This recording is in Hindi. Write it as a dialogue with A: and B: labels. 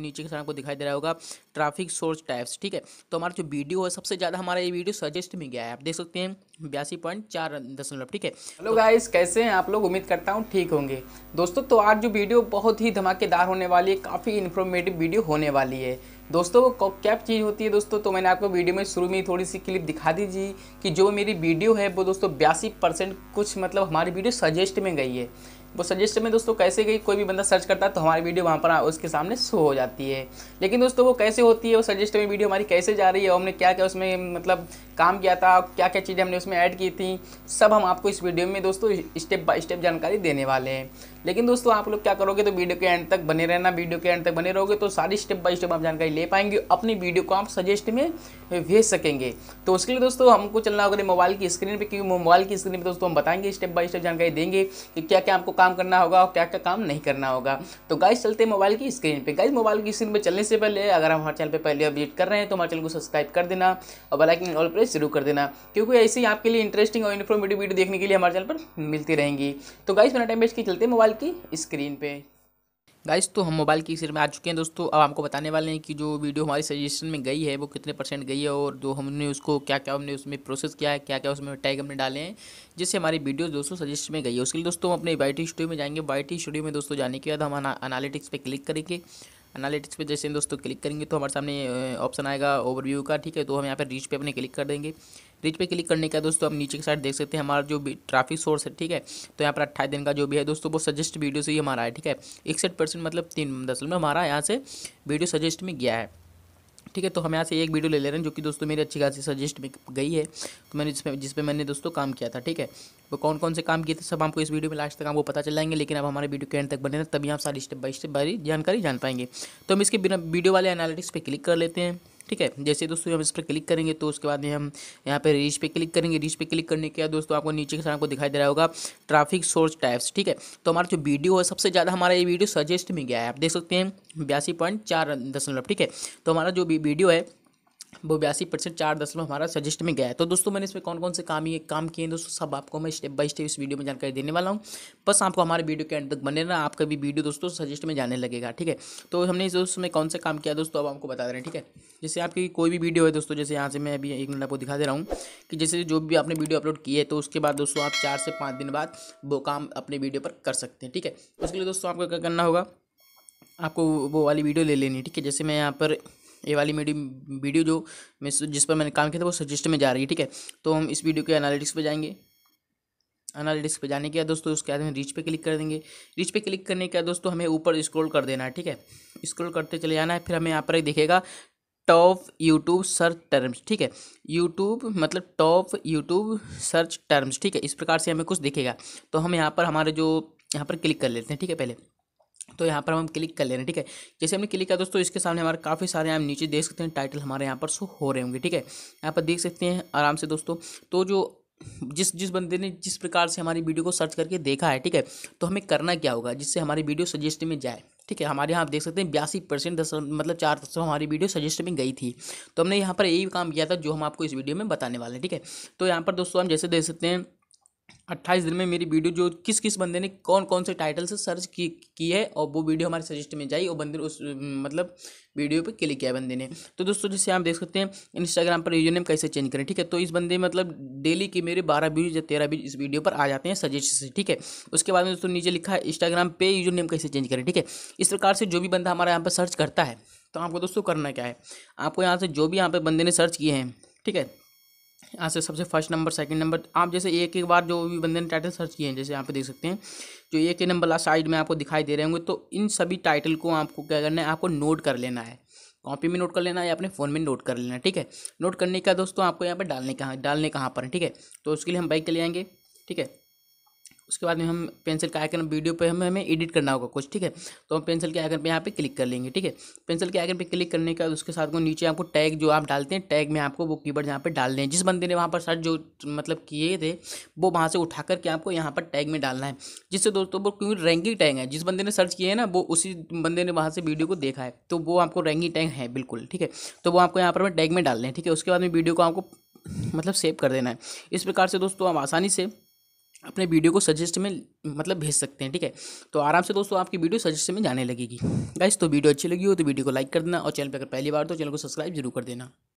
A: नीचे के साथ आपको दिखाई दे रहा होगा ट्रैफिक सोर्स टाइप्स ठीक है तो हमारा जो वीडियो है सबसे ज़्यादा हमारा ये वीडियो सजेस्ट में गया है आप देख सकते हैं बयासी पॉइंट चार दशमलव ठीक है हेलो तो, गाइस कैसे हैं आप लोग उम्मीद करता हूँ ठीक होंगे दोस्तों तो आज जो वीडियो बहुत ही धमाकेदार होने वाली है काफ़ी इन्फॉर्मेटिव वीडियो होने वाली है दोस्तों वो क्या चीज़ होती है दोस्तों तो मैंने आपको वीडियो में शुरू में ही थोड़ी सी क्लिप दिखा दीजिए कि जो मेरी वीडियो है वो दोस्तों बयासी परसेंट कुछ मतलब हमारी वीडियो सजेस्ट में गई है वो सजेस्ट में दोस्तों कैसे गई कोई भी बंदा सर्च करता है तो हमारी वीडियो वहाँ पर उसके सामने शो हो जाती है लेकिन दोस्तों वो कैसे होती है वो सजेस्ट में वीडियो हमारी कैसे जा रही है और हमने क्या क्या उसमें मतलब काम किया था क्या क्या चीज़ें हमने उसमें ऐड की थी सब हम आपको इस वीडियो में दोस्तों स्टेप बाय स्टेप जानकारी देने वाले हैं लेकिन दोस्तों आप लोग क्या करोगे तो वीडियो के एंड तक बने रहना वीडियो के एंड तक बने रहोगे तो सारी स्टेप बाय स्टेप आप जानकारी ले पाएंगे अपनी वीडियो को आप सजेस्ट में भेज सकेंगे तो उसके लिए दोस्तों हमको चलना होगा मोबाइल की स्क्रीन पर क्योंकि मोबाइल की स्क्रीन पर दोस्तों हम बताएंगे स्टेप बाय स्टेप जानकारी देंगे कि क्या क्या आपको काम करना होगा और क्या क्या काम नहीं करना होगा तो गाइस चलते मोबाइल की स्क्रीन पे गाइस मोबाइल की स्क्रीन पे चलने से पहले अगर हम हमारे चैनल पे पहले विजिट कर रहे हैं तो हमारे चैनल को सब्सक्राइब कर देना और बेलाइकिन ऑल प्रेस शुरू कर देना क्योंकि ऐसे ही आपके लिए इंटरेस्टिंग और इन्फॉर्मेटिव वीडियो देखने के लिए हमारे चैनल पर मिलती रहेंगी तो गाइस बिना टाइम बेच के चलते मोबाइल की स्क्रीन पर गाइस तो हम मोबाइल की सीर में आ चुके हैं दोस्तों अब आपको बताने वाले हैं कि जो वीडियो हमारी सजेशन में गई है वो कितने परसेंट गई है और जो हमने उसको क्या क्या हमने उसमें प्रोसेस किया है क्या क्या उसमें टैग हमने डाले हैं जिससे हमारी वीडियो दोस्तों सजेशन में गई है उसके लिए दोस्तों हम अपने वाई स्टूडियो में जाएंगे वाई स्टूडियो में दोस्तों जाने के बाद हम अनालिटिक्स पर क्लिक करेंगे एनालिटिक्स पे जैसे दोस्तों क्लिक करेंगे तो हमारे सामने ऑप्शन आएगा ओवरव्यू का ठीक है तो हम यहाँ पर रीच पे अपने क्लिक कर देंगे रीच पे क्लिक करने का दोस्तों आप नीचे के साइड देख सकते हैं हमारा जो भी ट्राफिक सोर्स है ठीक है तो यहाँ पर अट्ठाईस दिन का जो भी है दोस्तों वो सजेस्ट वीडियो से ही हमारा है ठीक है इकसठ परसेंट मतलब तीन दरअसल में मतलब हमारा यहाँ से वीडियो सजेस्ट में गया है ठीक है तो हम यहाँ से एक वीडियो ले ले रहे हैं जो कि दोस्तों मेरी अच्छी खासी सजेस्ट में गई है तो मैंने जिसमें जिस मैंने दोस्तों काम किया था ठीक है वो कौन कौन से काम किए थे सब आपको इस वीडियो में लास्ट तक आपको पता चल जाएंगे लेकिन आप हमारे वीडियो के एंड तक बने रहें तभी आप सारी स्टेप बाई स्टेप बारी जानकारी जान पाएंगे तो हम इसके बिना वीडियो वाले एनालिटिक्स पर क्लिक कर लेते हैं ठीक है जैसे दोस्तों हम इस पर क्लिक करेंगे तो उसके बाद हम यहाँ पे रीच पे क्लिक करेंगे रीच पे क्लिक करने के बाद दोस्तों आपको नीचे के साथ आपको दिखाई दे रहा होगा ट्रैफिक सोर्स टाइप्स ठीक है तो हमारा जो वीडियो है सबसे ज़्यादा हमारा ये वीडियो सजेस्ट में गया है आप देख सकते हैं बयासी पॉइंट चार दशमलव ठीक है तो हमारा जो वीडियो है वो बयासी परसेंट चार दशमलव हमारा सजेस्ट में गया है तो दोस्तों मैंने इसमें कौन कौन से काम ये काम किए हैं दोस्तों सब आपको मैं स्टेप बाय स्टेप इस वीडियो में जानकारी देने वाला हूँ बस आपको हमारे वीडियो के एंड तक बने रहना आपका भी वीडियो दोस्तों सजेस्ट में जाने लगेगा ठीक है तो हमने उसमें कौन से काम किया दोस्तों अब आपको बता दे रहे हैं ठीक है जैसे आपकी कोई भी वीडियो है दोस्तों जैसे यहाँ से मैं अभी एक मिनट आपको दिखा दे रहा हूँ कि जैसे जो भी आपने वीडियो अपलोड की है तो उसके बाद दोस्तों आप चार से पाँच दिन बाद वो काम अपने वीडियो पर कर सकते हैं ठीक है उसके लिए दोस्तों आपको क्या करना होगा आपको वो वाली वीडियो ले लेनी ठीक है जैसे मैं यहाँ पर ये वाली मेरी वीडियो जो मैं जिस पर मैंने काम किया था वो सजेस्ट में जा रही है ठीक है तो हम इस वीडियो के एनालिटिक्स पे जाएंगे एनालिटिक्स पे जाने के बाद दोस्तों उसके बाद हम रीच पे क्लिक कर देंगे रीच पे क्लिक करने के बाद दोस्तों हमें ऊपर स्क्रॉल कर देना है ठीक है स्क्रॉल करते चले जाना है फिर हमें यहाँ पर दिखेगा टॉप यूट्यूब सर्च टर्म्स ठीक है यूट्यूब मतलब टॉप यूट्यूब सर्च टर्म्स ठीक है इस प्रकार से हमें कुछ दिखेगा तो हम यहाँ पर हमारे जो यहाँ पर क्लिक कर लेते हैं ठीक है पहले तो यहाँ पर हम क्लिक कर ले रहे हैं ठीक है जैसे हमने क्लिक किया दोस्तों इसके सामने हमारे काफ़ी सारे आप नीचे देख सकते हैं टाइटल हमारे यहाँ पर शो हो रहे होंगे ठीक है यहाँ पर देख सकते हैं आराम से दोस्तों तो जो जिस जिस बंदे ने जिस प्रकार से हमारी वीडियो को सर्च करके देखा है ठीक है तो हमें करना क्या होगा जिससे हमारी वीडियो सजेस्ट में जाए ठीक है हमारे यहाँ आप देख सकते हैं बयासी परसेंट दस मतलब चार दस हमारी वीडियो सजेस्ट में गई थी तो हमने यहाँ पर यही काम किया था जो हम आपको इस वीडियो में बताने वाले हैं ठीक है तो यहाँ पर दोस्तों हम जैसे देख सकते हैं अट्ठाईस दिन में मेरी वीडियो जो किस किस बंदे ने कौन कौन से टाइटल से सर्च की की है और वो वीडियो हमारे सजेस्ट में जाई और बंदे उस मतलब वीडियो पे क्लिक किया बंदे ने तो दोस्तों जैसे आप देख सकते हैं इंस्टाग्राम पर यूजर नेम कैसे चेंज करें ठीक है तो इस बंदे मतलब डेली के मेरे बारह व्यूज या तेरह व्यूज इस वीडियो पर आ जाते हैं सजेस्ट से ठीक है उसके बाद में दोस्तों नीचे लिखा है इंस्टाग्राम पे यूजर नेम कैसे चेंज करें ठीक है इस प्रकार से जो भी बंदा हमारा यहाँ पर सर्च करता है तो आपको दोस्तों करना क्या है आपको यहाँ से जो भी यहाँ पर बंदे ने सर्च किए हैं ठीक है यहाँ से सबसे फर्स्ट नंबर सेकंड नंबर आप जैसे एक एक बार जो भी बंदे ने टाइटल सर्च किए हैं जैसे यहाँ पे देख सकते हैं जो एक एक नंबर लास्ट साइड में आपको दिखाई दे रहे होंगे तो इन सभी टाइटल को आपको क्या करना है आपको नोट कर लेना है कॉपी में नोट कर लेना है या अपने फ़ोन में नोट कर लेना ठीक है नोट करने का दोस्तों आपको यहाँ पर डालने कहाँ डालने कहाँ पर है ठीक है तो उसके लिए हम बाइक चले जाएंगे ठीक है उसके बाद में हम पेंसिल का आइकन वीडियो पे हमें हमें एडिट करना होगा कुछ ठीक है तो हम पेंसिल के आइकन पे यहाँ पे क्लिक कर लेंगे ठीक है पेंसिल के आइकन पे क्लिक करने के बाद उसके साथ को नीचे आपको टैग जो आप डालते हैं टैग में आपको वो कीबर्ड यहाँ पे डाल दें जिस बंदे ने वहाँ पर सर्च जो मतलब किए थे वो वहाँ से उठा करके आपको यहाँ पर टैग में डालना है जिससे दोस्तों वो क्योंकि रैंकिंग टैग है जिस बंदे ने सर्च किए हैं ना वो उसी बंदे ने वहाँ से वीडियो को देखा है तो वो आपको रैंकिंग टैग है बिल्कुल ठीक है तो वो आपको यहाँ पर टैग में डाल दें ठीक है उसके बाद में वीडियो को आपको मतलब सेव कर देना है इस प्रकार से दोस्तों आप आसानी से अपने वीडियो को सजेस्ट में मतलब भेज सकते हैं ठीक है तो आराम से दोस्तों आपकी वीडियो सजेस्ट में जाने लगेगी गाइस तो वीडियो अच्छी लगी हो तो वीडियो को लाइक कर देना और चैनल पर अगर पहली बार तो चैनल को सब्सक्राइब जरूर कर देना